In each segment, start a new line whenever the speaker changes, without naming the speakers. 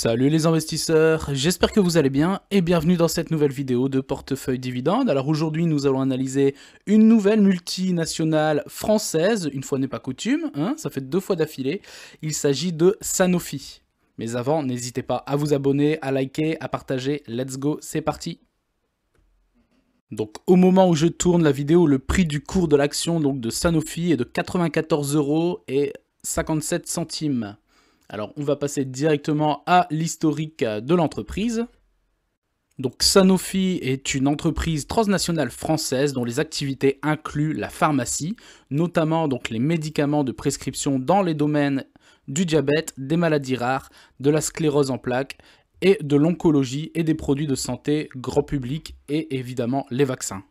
Salut les investisseurs, j'espère que vous allez bien et bienvenue dans cette nouvelle vidéo de portefeuille dividende. Alors aujourd'hui nous allons analyser une nouvelle multinationale française, une fois n'est pas coutume, hein, ça fait deux fois d'affilée, il s'agit de Sanofi. Mais avant, n'hésitez pas à vous abonner, à liker, à partager, let's go, c'est parti donc au moment où je tourne la vidéo, le prix du cours de l'action donc de Sanofi est de 94 euros et 57 centimes. Alors on va passer directement à l'historique de l'entreprise. Donc Sanofi est une entreprise transnationale française dont les activités incluent la pharmacie, notamment donc les médicaments de prescription dans les domaines du diabète, des maladies rares, de la sclérose en plaques et de l'oncologie et des produits de santé grand public et évidemment les vaccins.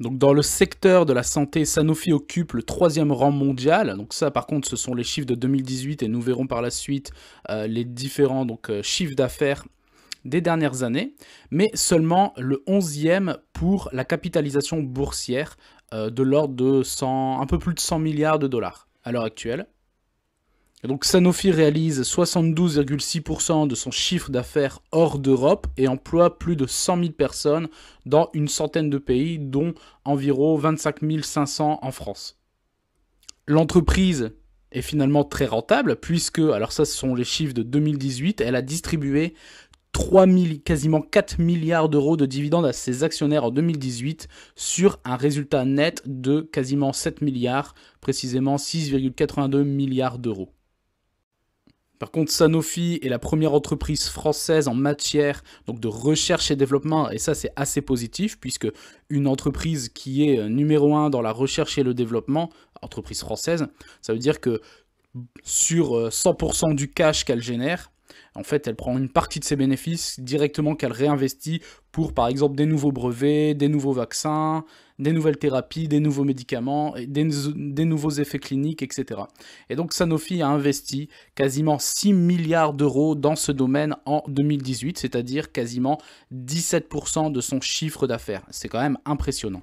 Donc dans le secteur de la santé, Sanofi occupe le troisième rang mondial. Donc ça, par contre, ce sont les chiffres de 2018 et nous verrons par la suite euh, les différents donc, euh, chiffres d'affaires des dernières années, mais seulement le 11e pour la capitalisation boursière euh, de l'ordre de 100, un peu plus de 100 milliards de dollars à l'heure actuelle donc Sanofi réalise 72,6% de son chiffre d'affaires hors d'Europe et emploie plus de 100 000 personnes dans une centaine de pays, dont environ 25 500 en France. L'entreprise est finalement très rentable puisque, alors ça ce sont les chiffres de 2018, elle a distribué 3 quasiment 4 milliards d'euros de dividendes à ses actionnaires en 2018 sur un résultat net de quasiment 7 milliards, précisément 6,82 milliards d'euros. Par contre, Sanofi est la première entreprise française en matière donc de recherche et développement, et ça c'est assez positif, puisque une entreprise qui est euh, numéro un dans la recherche et le développement, entreprise française, ça veut dire que sur 100% euh, du cash qu'elle génère, en fait, elle prend une partie de ses bénéfices directement qu'elle réinvestit pour, par exemple, des nouveaux brevets, des nouveaux vaccins, des nouvelles thérapies, des nouveaux médicaments, des, des nouveaux effets cliniques, etc. Et donc Sanofi a investi quasiment 6 milliards d'euros dans ce domaine en 2018, c'est-à-dire quasiment 17% de son chiffre d'affaires. C'est quand même impressionnant.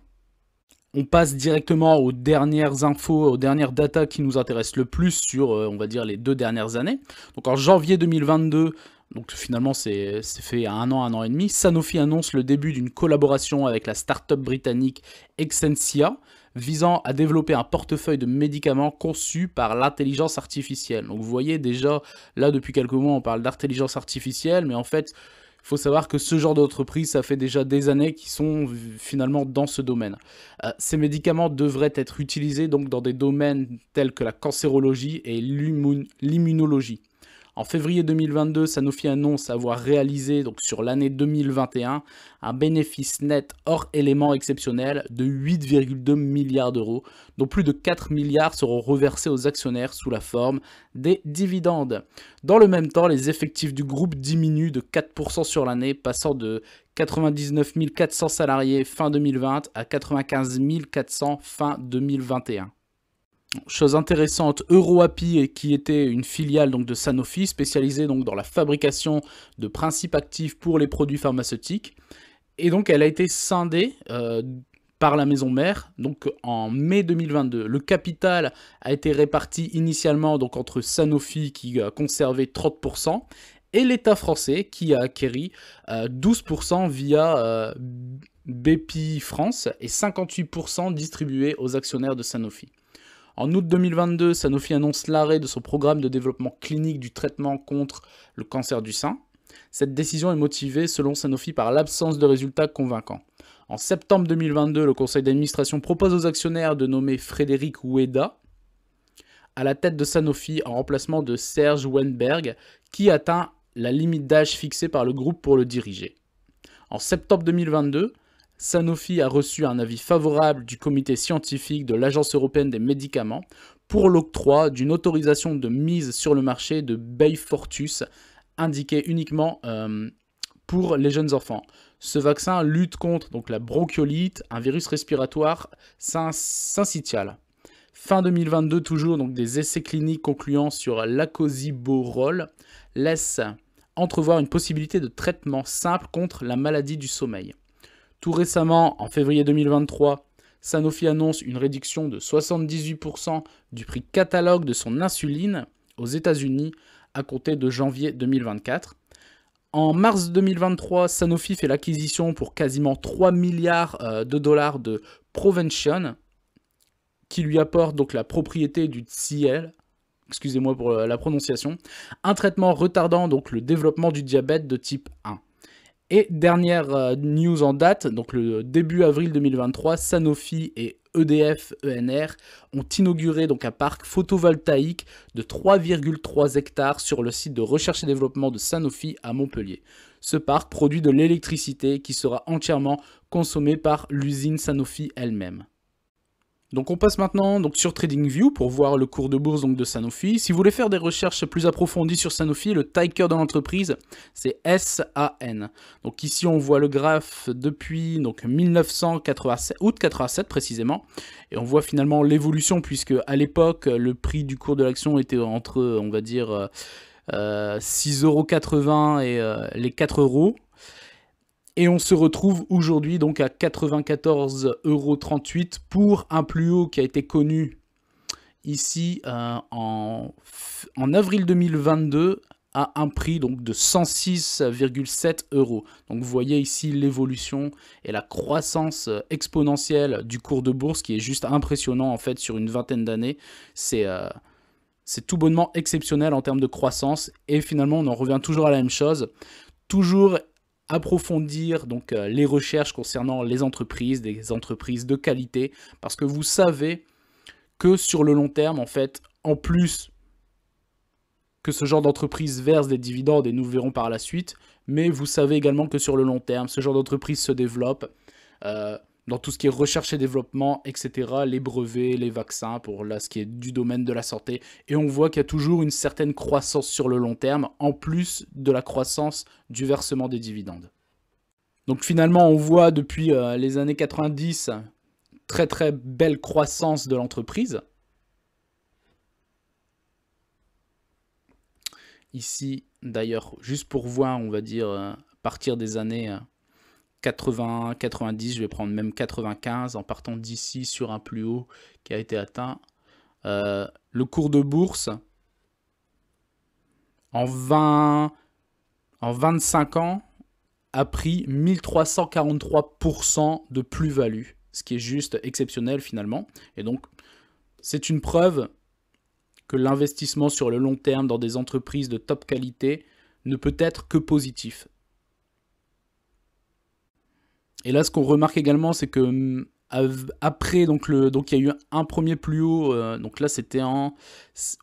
On passe directement aux dernières infos, aux dernières datas qui nous intéressent le plus sur, euh, on va dire, les deux dernières années. Donc en janvier 2022, donc finalement, c'est fait un an, un an et demi. Sanofi annonce le début d'une collaboration avec la start-up britannique Exensia visant à développer un portefeuille de médicaments conçus par l'intelligence artificielle. Donc vous voyez déjà, là depuis quelques mois, on parle d'intelligence artificielle, mais en fait, il faut savoir que ce genre d'entreprise, ça fait déjà des années qu'ils sont finalement dans ce domaine. Euh, ces médicaments devraient être utilisés donc dans des domaines tels que la cancérologie et l'immunologie. En février 2022, Sanofi annonce avoir réalisé donc sur l'année 2021 un bénéfice net hors éléments exceptionnels de 8,2 milliards d'euros, dont plus de 4 milliards seront reversés aux actionnaires sous la forme des dividendes. Dans le même temps, les effectifs du groupe diminuent de 4% sur l'année, passant de 99 400 salariés fin 2020 à 95 400 fin 2021. Chose intéressante, EuroAPI qui était une filiale donc de Sanofi spécialisée donc dans la fabrication de principes actifs pour les produits pharmaceutiques. Et donc elle a été scindée euh, par la maison mère. Donc en mai 2022, le capital a été réparti initialement donc entre Sanofi qui a conservé 30% et l'État français qui a acquéri 12% euh, via euh, Bepi BPI France et 58% distribué aux actionnaires de Sanofi. En août 2022, Sanofi annonce l'arrêt de son programme de développement clinique du traitement contre le cancer du sein. Cette décision est motivée, selon Sanofi, par l'absence de résultats convaincants. En septembre 2022, le conseil d'administration propose aux actionnaires de nommer Frédéric Oueda à la tête de Sanofi en remplacement de Serge Weinberg, qui atteint la limite d'âge fixée par le groupe pour le diriger. En septembre 2022, Sanofi a reçu un avis favorable du comité scientifique de l'Agence européenne des médicaments pour l'octroi d'une autorisation de mise sur le marché de Bayfortus indiqué uniquement euh, pour les jeunes enfants. Ce vaccin lutte contre donc, la bronchiolite, un virus respiratoire syncytial. Fin 2022, toujours donc, des essais cliniques concluant sur l'acosiborol laissent entrevoir une possibilité de traitement simple contre la maladie du sommeil. Tout récemment, en février 2023, Sanofi annonce une réduction de 78% du prix catalogue de son insuline aux États-Unis à compter de janvier 2024. En mars 2023, Sanofi fait l'acquisition pour quasiment 3 milliards euh, de dollars de Provention, qui lui apporte donc la propriété du Ciel, excusez-moi pour euh, la prononciation, un traitement retardant donc le développement du diabète de type 1. Et dernière euh, news en date, donc le début avril 2023, Sanofi et EDF ENR ont inauguré donc un parc photovoltaïque de 3,3 hectares sur le site de recherche et développement de Sanofi à Montpellier. Ce parc produit de l'électricité qui sera entièrement consommée par l'usine Sanofi elle-même. Donc on passe maintenant donc, sur TradingView pour voir le cours de bourse donc, de Sanofi. Si vous voulez faire des recherches plus approfondies sur Sanofi, le ticker de l'entreprise, c'est SAN. Donc ici on voit le graphe depuis donc, 1987, août 87 précisément. Et on voit finalement l'évolution puisque à l'époque le prix du cours de l'action était entre on va dire 6,80€ euh, euh, et euh, les 4 euros. Et on se retrouve aujourd'hui donc à 94,38€ pour un plus haut qui a été connu ici euh, en, en avril 2022 à un prix donc de 106,7 euros. Donc vous voyez ici l'évolution et la croissance exponentielle du cours de bourse qui est juste impressionnant en fait sur une vingtaine d'années. C'est euh, c'est tout bonnement exceptionnel en termes de croissance et finalement on en revient toujours à la même chose. Toujours approfondir donc euh, les recherches concernant les entreprises, des entreprises de qualité, parce que vous savez que sur le long terme, en fait, en plus que ce genre d'entreprise verse des dividendes, et nous verrons par la suite, mais vous savez également que sur le long terme, ce genre d'entreprise se développe. Euh, dans tout ce qui est recherche et développement, etc., les brevets, les vaccins, pour là, ce qui est du domaine de la santé. Et on voit qu'il y a toujours une certaine croissance sur le long terme, en plus de la croissance du versement des dividendes. Donc finalement, on voit depuis euh, les années 90, très très belle croissance de l'entreprise. Ici, d'ailleurs, juste pour voir, on va dire, euh, à partir des années... Euh, 80, 90, je vais prendre même 95 en partant d'ici sur un plus haut qui a été atteint. Euh, le cours de bourse, en, 20, en 25 ans, a pris 1343% de plus-value, ce qui est juste exceptionnel finalement. Et donc, c'est une preuve que l'investissement sur le long terme dans des entreprises de top qualité ne peut être que positif. Et là, ce qu'on remarque également, c'est que mm, après, donc il y a eu un premier plus haut, euh, donc là c'était en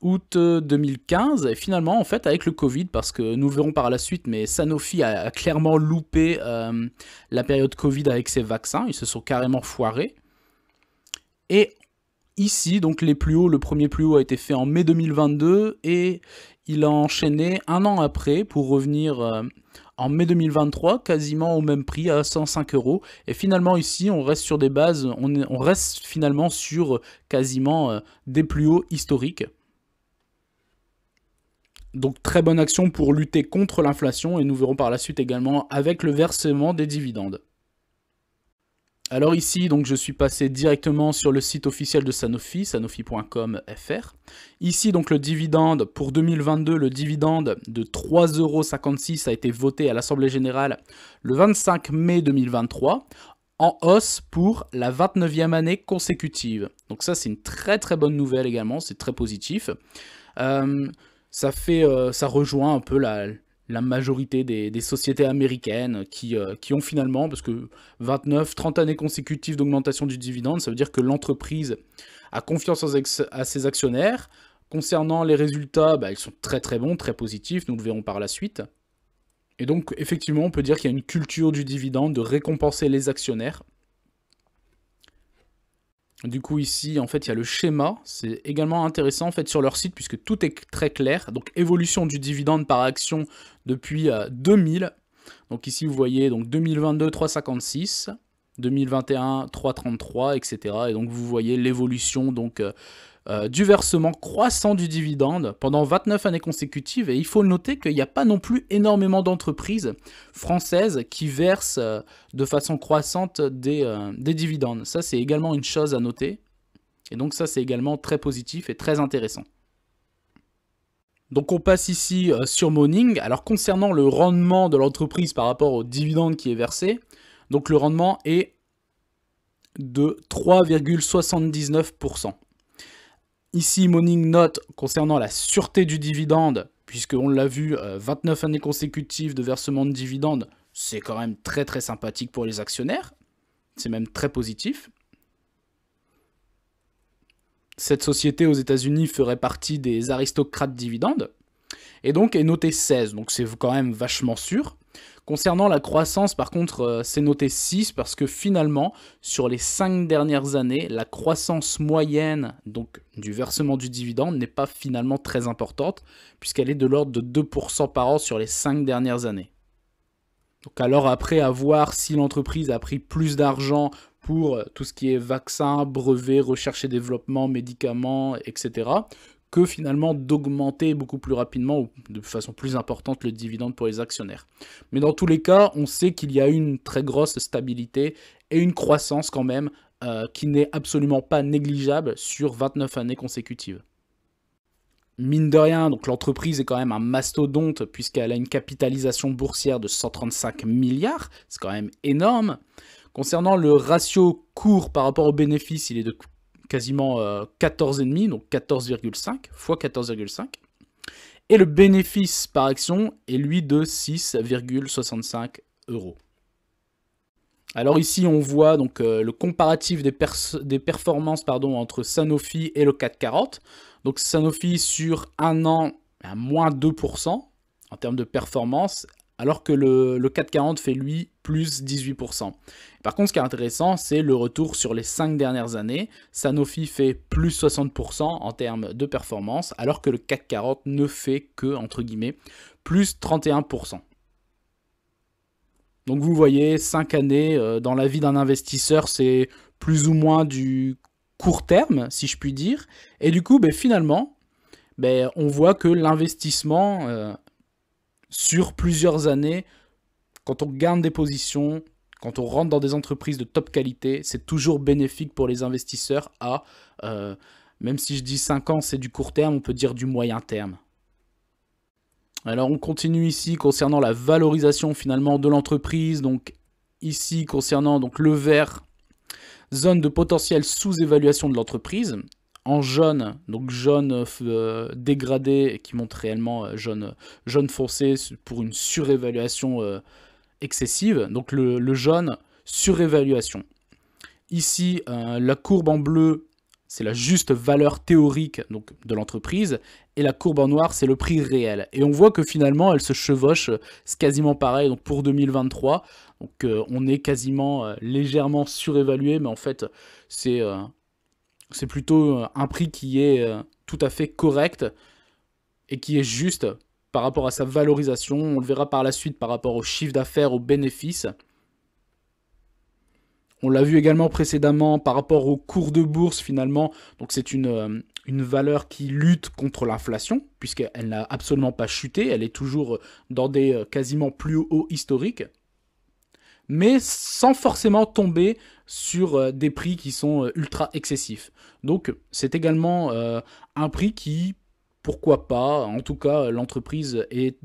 août 2015, euh, et finalement en fait avec le Covid, parce que nous verrons par la suite, mais Sanofi a, clairement loupé euh, la période Covid avec ses vaccins, ils se sont carrément foirés. Et ici, donc les plus hauts, le premier plus haut a été fait en mai 2022, et il a enchaîné un an après pour revenir en mai 2023, quasiment au même prix à 105 euros. Et finalement ici, on reste sur des bases, on, reste finalement sur euh, quasiment euh, des plus hauts historiques. Donc très bonne action pour lutter contre l'inflation et nous verrons par la suite également avec le versement des dividendes. Alors ici, donc, je suis passé directement sur le site officiel de Sanofi, sanofi.com.fr. Ici, donc, le dividende pour 2022, le dividende de 3,56€ a été voté à l'Assemblée Générale le 25 mai 2023 en hausse pour la 29e année consécutive. Donc ça, c'est une très très bonne nouvelle également, c'est très positif. Euh, ça, fait, euh, ça rejoint un peu la, la majorité des, sociétés américaines qui, euh, qui, ont finalement, parce que 29, 30 années consécutives d'augmentation du dividende, ça veut dire que l'entreprise a confiance à ses actionnaires. Concernant les résultats, bah, ils sont très très bons, très positifs, nous le verrons par la suite. Et donc effectivement, on peut dire qu'il y a une culture du dividende de récompenser les actionnaires. Du coup, ici, en fait, il y a le schéma. C'est également intéressant, en fait, sur leur site, puisque tout est très clair. Donc, évolution du dividende par action depuis 2000. Euh, donc, ici, vous voyez, donc 2022, 3,56. 2021, 3,33, etc. Et donc, vous voyez l'évolution, donc... Euh, euh, du versement croissant du dividende pendant 29 années consécutives. Et il faut noter qu'il n'y a pas non plus énormément d'entreprises françaises qui versent euh, de façon croissante euh, des, dividendes. Ça, c'est également une chose à noter. Et donc ça, c'est également très positif et très intéressant. Donc on passe ici sur Morning. Alors concernant le rendement de l'entreprise par rapport au dividende qui est versé, donc le rendement est de 3,79%. Ici, Morning Note concernant la sûreté du dividende, puisque on l'a vu, 29 euh, années consécutives de versement de dividendes, c'est quand même très très sympathique pour les actionnaires. C'est même très positif. Cette société aux États-Unis ferait partie des aristocrates dividendes. Et donc est notée 16, donc c'est quand même vachement sûr. Concernant la croissance, par contre, euh, c'est noté 6 parce que finalement, sur les 5 dernières années, la croissance moyenne donc, du versement du dividende n'est pas finalement très importante puisqu'elle est de l'ordre de 2% par an sur les 5 dernières années. Donc alors après, à voir si l'entreprise a pris plus d'argent pour euh, tout ce qui est vaccins, brevets, recherche et développement, médicaments, etc que finalement d'augmenter beaucoup plus rapidement ou de façon plus importante le dividende pour les actionnaires. Mais dans tous les cas, on sait qu'il y a une très grosse stabilité et une croissance quand même euh, qui n'est absolument pas négligeable sur 29 années consécutives. Mine de rien, donc l'entreprise est quand même un mastodonte puisqu'elle a une capitalisation boursière de 135 milliards, c'est quand même énorme. Concernant le ratio court par rapport au bénéfice, il est de quasiment 14,5, euh, donc 14,5 fois 14,5. Et le bénéfice par action est lui de 6,65 euros. Alors ici, on voit donc euh, le comparatif des, performances pardon, entre Sanofi et le 440. Donc Sanofi sur un an à moins 2% en termes de performance, alors que le, le 440 fait lui plus 18%. Par contre, ce qui est intéressant, c'est le retour sur les 5 dernières années. Sanofi fait plus 60% en termes de performance, alors que le CAC 40 ne fait que, entre guillemets, plus 31%. Donc vous voyez, 5 années euh, dans la vie d'un investisseur, c'est plus ou moins du court terme, si je puis dire. Et du coup, ben, finalement, ben, on voit que l'investissement euh, sur plusieurs années quand on garde des positions, quand on rentre dans des entreprises de top qualité, c'est toujours bénéfique pour les investisseurs à, euh, même si je dis 5 ans, c'est du court terme, on peut dire du moyen terme. Alors on continue ici concernant la valorisation finalement de l'entreprise. Donc ici concernant donc le vert, zone de potentiel sous-évaluation de l'entreprise. En jaune, donc jaune euh, dégradé qui montre réellement euh, jaune, jaune foncé pour une surévaluation excessive, donc le, jaune, surévaluation. Ici, euh, la courbe en bleu, c'est la juste valeur théorique donc, de l'entreprise, et la courbe en noir, c'est le prix réel. Et on voit que finalement, elle se chevauche, c'est quasiment pareil donc pour 2023. Donc euh, on est quasiment euh, légèrement surévalué, mais en fait, c'est plutôt un prix qui est tout à fait correct et qui est juste par rapport à sa valorisation. On le verra par la suite par rapport au chiffre d'affaires, aux bénéfices. On l'a vu également précédemment par rapport au cours de bourse finalement. Donc c'est euh, une, valeur qui lutte contre l'inflation puisqu'elle n'a absolument pas chuté. Elle est toujours dans des euh, quasiment plus hauts historiques. Mais sans forcément tomber sur euh, des prix qui sont ultra excessifs. Donc c'est également un prix qui pourquoi pas En tout cas, l'entreprise est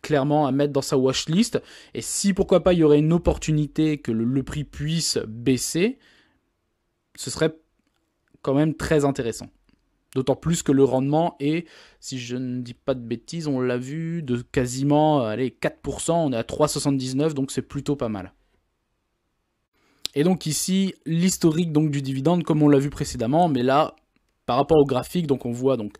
clairement à mettre dans sa watchlist. Et si pourquoi pas il y aurait une opportunité que le, prix puisse baisser, ce serait quand même très intéressant. D'autant plus que le rendement est, si je ne dis pas de bêtises, on l'a vu, de quasiment allez, 4%, on est à 3,79, donc c'est plutôt pas mal. Et donc ici, l'historique donc du dividende, comme on l'a vu précédemment, mais là, par rapport au graphique, donc on voit donc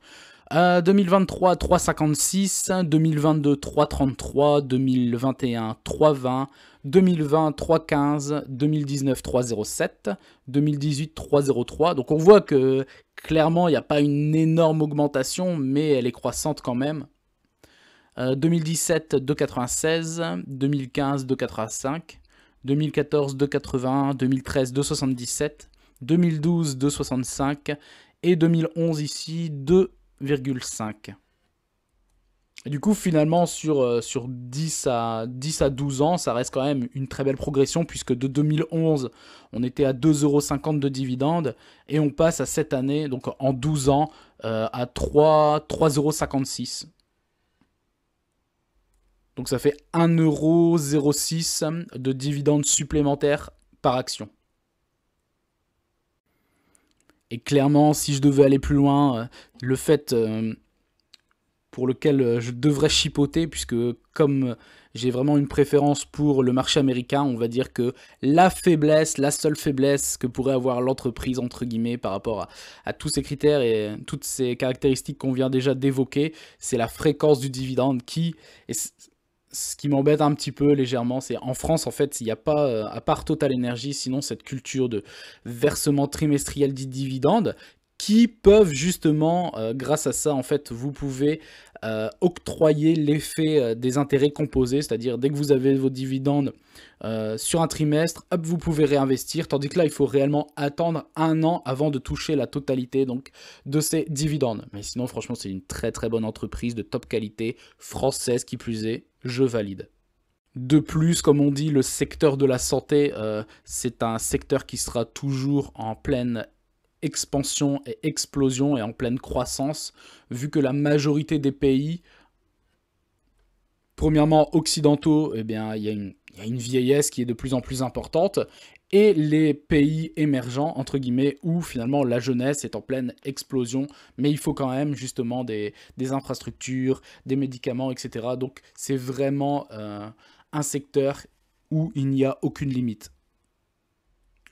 2023, 3,56. 2022, 3,33. 2021, 3,20. 2020, 3,15. 2019, 3,07. 2018, 3,03. Donc on voit que clairement, il n'y a pas une énorme augmentation, mais elle est croissante quand même. 2017, 2,96. 2015, 2,85. 2014, 280, 2013, 2,77. 2012, 2,65. Et 2011 ici, 2,80. Et Du coup, finalement, sur, euh, sur 10, à, 10 à 12 ans, ça reste quand même une très belle progression, puisque de 2011, on était à 2,50€ de dividendes, et on passe à cette année, donc en 12 ans, euh, à 3, 3,56€. Donc ça fait 1,06€ de dividendes supplémentaires par action. Et clairement, si je devais aller plus loin, euh, le fait euh, pour lequel euh, je devrais chipoter, puisque comme j'ai vraiment une préférence pour le marché américain, on va dire que la faiblesse, la seule faiblesse que pourrait avoir l'entreprise, entre guillemets, par rapport à, tous ces critères et toutes ces caractéristiques qu'on vient déjà d'évoquer, c'est la fréquence du dividende qui, ce qui m'embête un petit peu légèrement, c'est en France, en fait, il n'y a pas, euh, à part Total Energy, sinon cette culture de versement trimestriel dit dividendes qui peuvent justement, euh, grâce à ça, en fait, vous pouvez euh, octroyer l'effet des intérêts composés, c'est-à-dire dès que vous avez vos dividendes sur un trimestre, vous pouvez réinvestir, tandis que là, il faut réellement attendre un an avant de toucher la totalité donc, de ces dividendes. Mais sinon, franchement, c'est une très très bonne entreprise de top qualité, française qui plus est, je valide. De plus, comme on dit, le secteur de la santé, euh, c'est un secteur qui sera toujours en pleine expansion et explosion et en pleine croissance, vu que la majorité des pays, premièrement occidentaux, eh bien, il y a une il y a une vieillesse qui est de plus en plus importante, et les pays émergents, entre guillemets, où finalement la jeunesse est en pleine explosion, mais il faut quand même justement des, infrastructures, des médicaments, etc. Donc c'est vraiment euh, un secteur où il n'y a aucune limite.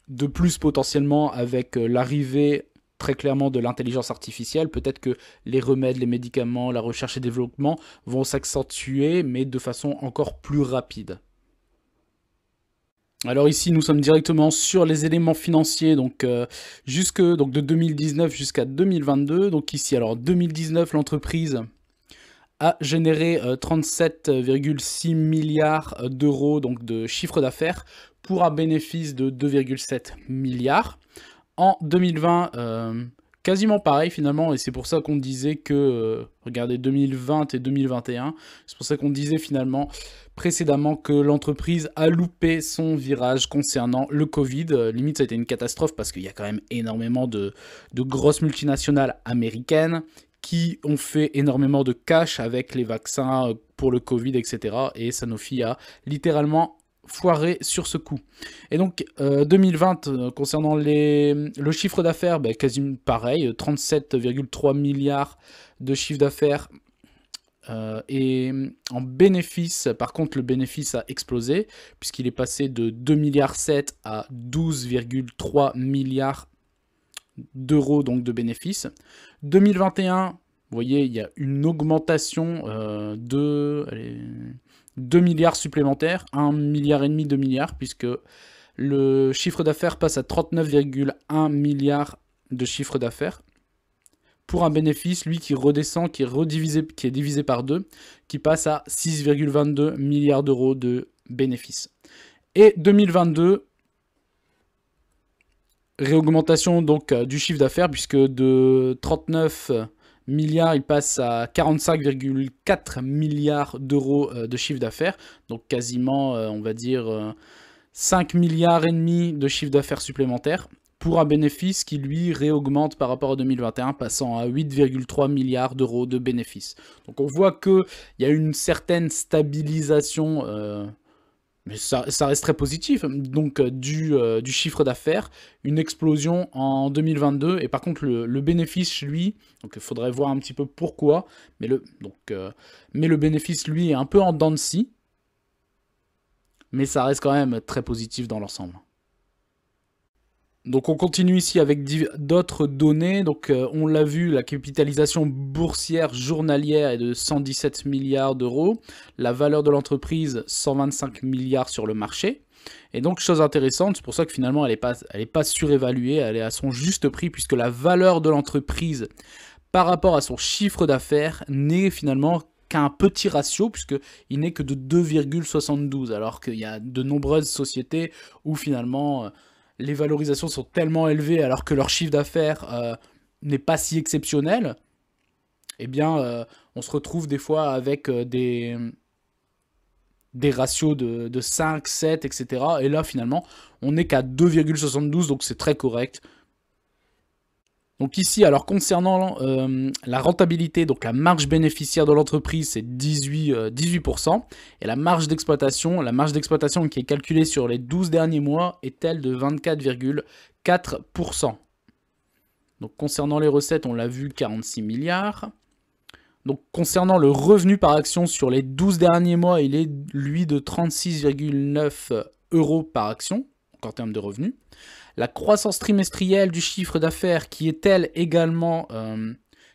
De plus, potentiellement, avec euh, l'arrivée très clairement de l'intelligence artificielle. Peut-être que les remèdes, les médicaments, la recherche et développement vont s'accentuer, mais de façon encore plus rapide. Alors ici, nous sommes directement sur les éléments financiers, donc, euh, jusque, donc de 2019 jusqu'à 2022. Donc ici, alors 2019, l'entreprise a généré 37,6 euh, milliards euh, d'euros donc de chiffre d'affaires pour un bénéfice de 2,7 milliards. En 2020, quasiment pareil finalement, et c'est pour ça qu'on disait que, euh, regardez 2020 et 2021, c'est pour ça qu'on disait finalement précédemment que l'entreprise a loupé son virage concernant le Covid. Euh, limite ça a été une catastrophe parce qu'il y a quand même énormément de, de grosses multinationales américaines qui ont fait énormément de cash avec les vaccins euh, pour le Covid, etc. Et Sanofi a littéralement foiré sur ce coup. Et donc, 2020, euh, euh, concernant les, le chiffre d'affaires, ben, quasiment pareil, 37,3 euh, milliards de chiffre d'affaires. et en bénéfice, par contre, le bénéfice a explosé, puisqu'il est passé de 2,7 milliards à 12,3 milliards d'euros donc de bénéfices. 2021, vous voyez, il y a une augmentation de... 2 milliards supplémentaires, 1,5 milliard et demi, 2 milliards, puisque le chiffre d'affaires passe à 39,1 milliards de chiffre d'affaires pour un bénéfice, lui, qui redescend, qui est, qui est divisé par 2, qui passe à 6,22 milliards d'euros de bénéfices. Et 2022, réaugmentation donc euh, du chiffre d'affaires, puisque de 39 milliards, il passe à 45,4 milliards d'euros euh, de chiffre d'affaires. Donc quasiment, euh, on va dire, 5 euh, milliards et demi de chiffre d'affaires supplémentaires pour un bénéfice qui lui réaugmente par rapport à 2021, passant à 8,3 milliards d'euros de bénéfices. Donc on voit qu'il y a une certaine stabilisation mais ça, reste très positif. Donc euh, du, euh, du chiffre d'affaires, une explosion en 2022. Et par contre, le, bénéfice, lui, donc il faudrait voir un petit peu pourquoi. Mais le, donc, euh, mais le bénéfice, lui, est un peu en dents de scie. Mais ça reste quand même très positif dans l'ensemble. Donc on continue ici avec d'autres données. Donc euh, on l'a vu, la capitalisation boursière journalière est de 117 milliards d'euros, la valeur de l'entreprise 125 milliards sur le marché. Et donc chose intéressante, c'est pour ça que finalement elle n'est pas, pas surévaluée, elle est à son juste prix puisque la valeur de l'entreprise par rapport à son chiffre d'affaires n'est finalement qu'un petit ratio, puisqu'il n'est que de 2,72, alors qu'il y a de nombreuses sociétés où finalement euh, les valorisations sont tellement élevées alors que leur chiffre d'affaires euh, n'est pas si exceptionnel, eh bien, euh, on se retrouve des fois avec euh, des, des ratios de, de, 5, 7, etc. Et là, finalement, on n'est qu'à 2,72, donc c'est très correct. Donc ici, alors concernant euh, la rentabilité, donc la marge bénéficiaire de l'entreprise, c'est 18, euh, Et la marge d'exploitation, la marge d'exploitation qui est calculée sur les 12 derniers mois est elle de 24,4%. Donc concernant les recettes, on l'a vu, 46 milliards. Donc concernant le revenu par action sur les 12 derniers mois, il est lui de 36,9 euros par action, en termes de revenus. La croissance trimestrielle du chiffre d'affaires qui est elle également euh,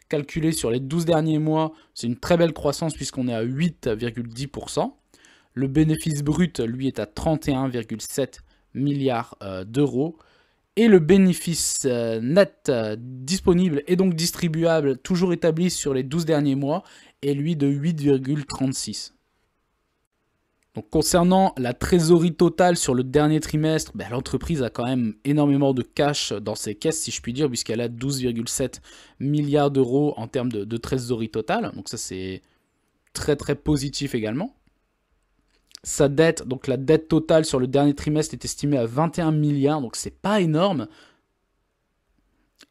calculée sur les 12 derniers mois, c'est une très belle croissance puisqu'on est à 8,10%. Le bénéfice brut, lui, est à 31,7 milliards euh, d'euros. Et le bénéfice euh, net disponible et donc distribuable, toujours établi sur les 12 derniers mois, est lui de 8,36. Donc concernant la trésorerie totale sur le dernier trimestre, ben, l'entreprise a quand même énormément de cash dans ses caisses, si je puis dire, puisqu'elle a 12,7 milliards d'euros en termes de, de trésorerie totale. Donc ça c'est très très positif également. Sa dette, donc la dette totale sur le dernier trimestre est estimée à 21 milliards, donc c'est pas énorme.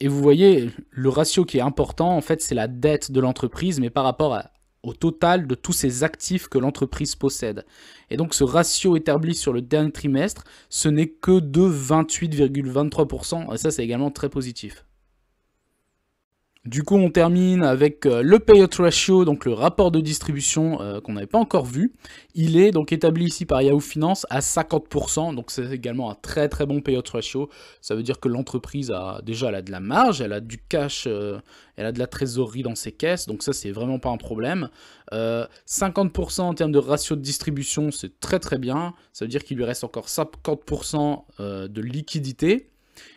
Et vous voyez, le ratio qui est important, en fait, c'est la dette de l'entreprise, mais par rapport à, au total de tous ces actifs que l'entreprise possède. Et donc ce ratio établi sur le dernier trimestre, ce n'est que de 28,23%, et ça c'est également très positif. Du coup, on termine avec euh, le payout ratio, donc le rapport de distribution euh, qu'on n'avait pas encore vu. Il est donc établi ici par Yahoo Finance à 50%, donc c'est également un très très bon payout ratio. Ça veut dire que l'entreprise a déjà de la marge, elle a du cash, euh, elle a de la trésorerie dans ses caisses, donc ça c'est vraiment pas un problème. 50% en termes de ratio de distribution, c'est très très bien. Ça veut dire qu'il lui reste encore 50% de liquidité.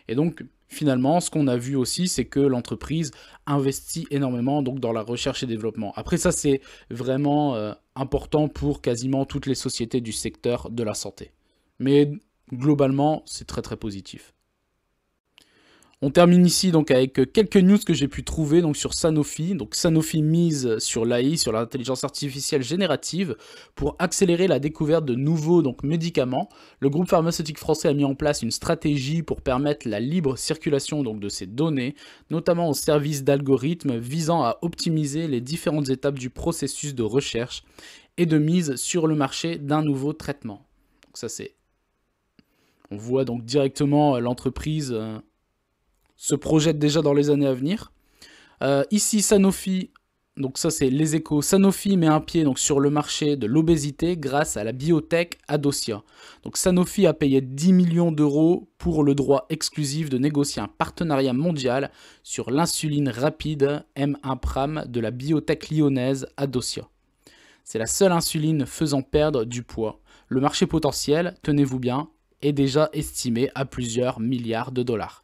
Et donc finalement, ce qu'on a vu aussi, c'est que l'entreprise investit énormément donc, dans la recherche et développement. Après ça, c'est vraiment euh, important pour quasiment toutes les sociétés du secteur de la santé. Mais globalement, c'est très très positif. On termine ici donc avec euh, quelques news que j'ai pu trouver donc sur Sanofi. Donc Sanofi mise sur l'AI, sur l'intelligence artificielle générative, pour accélérer la découverte de nouveaux donc, médicaments. Le groupe pharmaceutique français a mis en place une stratégie pour permettre la libre circulation donc, de ces données, notamment au service d'algorithmes visant à optimiser les différentes étapes du processus de recherche et de mise sur le marché d'un nouveau traitement. Donc ça c'est... On voit donc directement euh, l'entreprise... Euh, se projette déjà dans les années à venir. Euh, ici, Sanofi, donc ça c'est les échos, Sanofi met un pied donc, sur le marché de l'obésité grâce à la biotech Adosia. Donc Sanofi a payé 10 millions d'euros pour le droit exclusif de négocier un partenariat mondial sur l'insuline rapide M1-Pram de la biotech lyonnaise Adosia. C'est la seule insuline faisant perdre du poids. Le marché potentiel, tenez-vous bien, est déjà estimé à plusieurs milliards de dollars.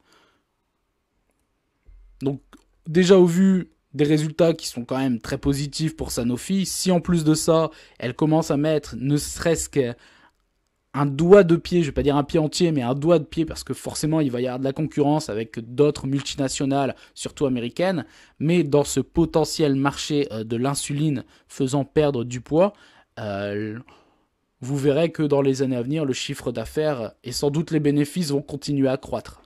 Donc déjà au vu des résultats qui sont quand même très positifs pour Sanofi, si en plus de ça, elle commence à mettre ne serait-ce qu'un doigt de pied, je vais pas dire un pied entier, mais un doigt de pied, parce que forcément il va y avoir de la concurrence avec d'autres multinationales, surtout américaines, mais dans ce potentiel marché euh, de l'insuline faisant perdre du poids, euh, vous verrez que dans les années à venir, le chiffre d'affaires et sans doute les bénéfices vont continuer à croître.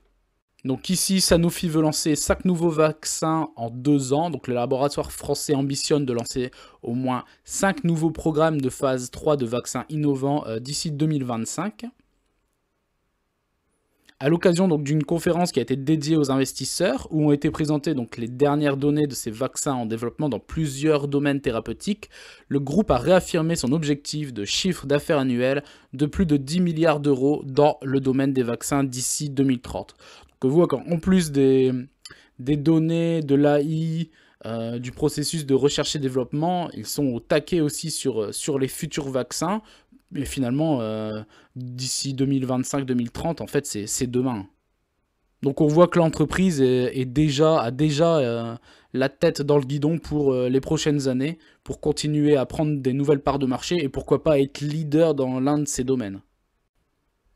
Donc ici, Sanofi veut lancer 5 nouveaux vaccins en 2 ans. Donc le laboratoire français ambitionne de lancer au moins 5 nouveaux programmes de phase 3 de vaccins innovants euh, d'ici 2025. À l'occasion d'une conférence qui a été dédiée aux investisseurs, où ont été présentées donc les dernières données de ces vaccins en développement dans plusieurs domaines thérapeutiques, le groupe a réaffirmé son objectif de chiffre d'affaires annuel de plus de 10 milliards d'euros dans le domaine des vaccins d'ici 2030. Que voit en plus des, des données, de l'AI, euh, du processus de recherche et développement, ils sont au taquet aussi sur, euh, sur les futurs vaccins. Mais finalement, euh, d'ici 2025-2030, en fait, c'est demain. Donc on voit que l'entreprise est, déjà, a déjà la tête dans le guidon pour les prochaines années, pour continuer à prendre des nouvelles parts de marché et pourquoi pas être leader dans l'un de ces domaines.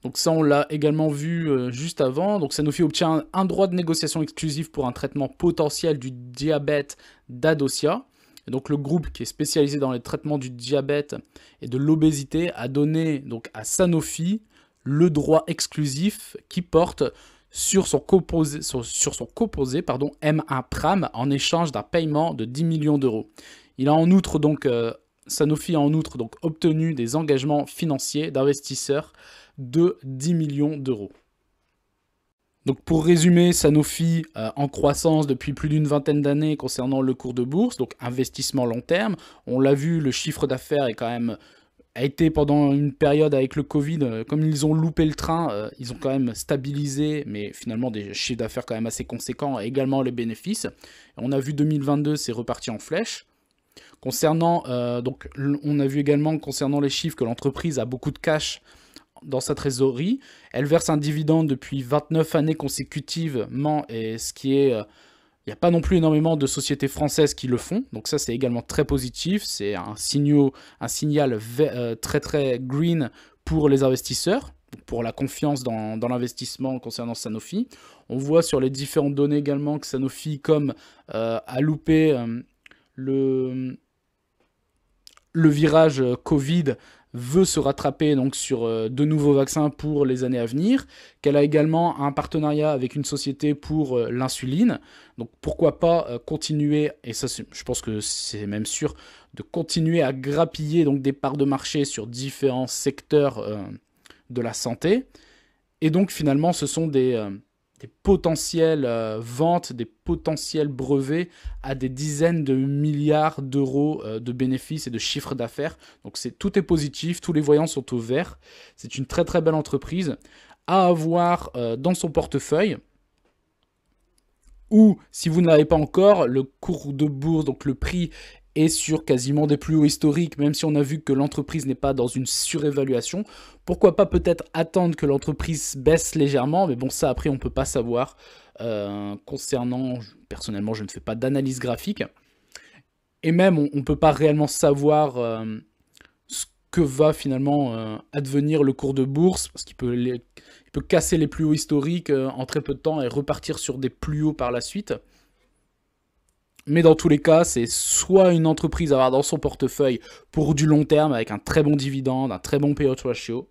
Donc ça, on l'a également vu euh, juste avant. Donc Sanofi obtient un, droit de négociation exclusif pour un traitement potentiel du diabète d'Adosia. donc le groupe qui est spécialisé dans les traitements du diabète et de l'obésité a donné donc à Sanofi le droit exclusif qui porte sur son composé, sur, son composé pardon, M1 Pram en échange d'un paiement de 10 millions d'euros. Il a en outre donc euh, Sanofi a en outre donc obtenu des engagements financiers d'investisseurs de 10 millions d'euros. Donc pour résumer, Sanofi euh, en croissance depuis plus d'une vingtaine d'années concernant le cours de bourse, donc investissement long terme. On l'a vu, le chiffre d'affaires est quand même a été pendant une période avec le Covid, euh, comme ils ont loupé le train, euh, ils ont quand même stabilisé, mais finalement des chiffres d'affaires quand même assez conséquents, également les bénéfices. On a vu 2022, c'est reparti en flèche. Concernant, euh, donc, on a vu également concernant les chiffres que l'entreprise a beaucoup de cash dans sa trésorerie. Elle verse un dividende depuis 29 années consécutivement, et ce qui est. Euh, il n'y a pas non plus énormément de sociétés françaises qui le font, donc ça c'est également très positif, c'est un, un signal euh, très très green pour les investisseurs, pour la confiance dans, l'investissement concernant Sanofi. On voit sur les différentes données également que Sanofi, comme a loupé le, le virage euh, Covid veut se rattraper donc sur euh, de nouveaux vaccins pour les années à venir, qu'elle a également un partenariat avec une société pour euh, l'insuline. Donc pourquoi pas continuer et ça je pense que c'est même sûr de continuer à grappiller donc des parts de marché sur différents secteurs de la santé. Et donc finalement ce sont des potentielles euh, ventes, des potentiels brevets à des dizaines de milliards d'euros euh, de bénéfices et de chiffres d'affaires. Donc c'est tout est positif, tous les voyants sont au vert. C'est une très très belle entreprise à avoir euh, dans son portefeuille. Ou si vous n'avez pas encore, le cours de bourse, donc le prix et sur quasiment des plus hauts historiques, même si on a vu que l'entreprise n'est pas dans une surévaluation. Pourquoi pas peut-être attendre que l'entreprise baisse légèrement, mais bon ça après on ne peut pas savoir. Euh, concernant, personnellement je ne fais pas d'analyse graphique, et même on ne peut pas réellement savoir euh, ce que va finalement euh, advenir le cours de bourse, parce qu'il peut casser les plus hauts historiques en très peu de temps et repartir sur des plus hauts par la suite. Mais dans tous les cas, c'est soit une entreprise à avoir dans son portefeuille pour du long terme avec un très bon dividende, un très bon payout ratio,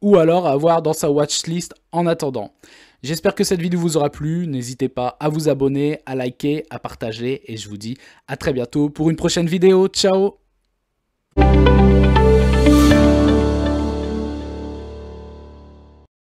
ou alors avoir dans sa watchlist en attendant. J'espère que cette vidéo vous aura plu. N'hésitez pas à vous abonner, à liker, à partager et je vous dis à très bientôt pour une prochaine vidéo. Ciao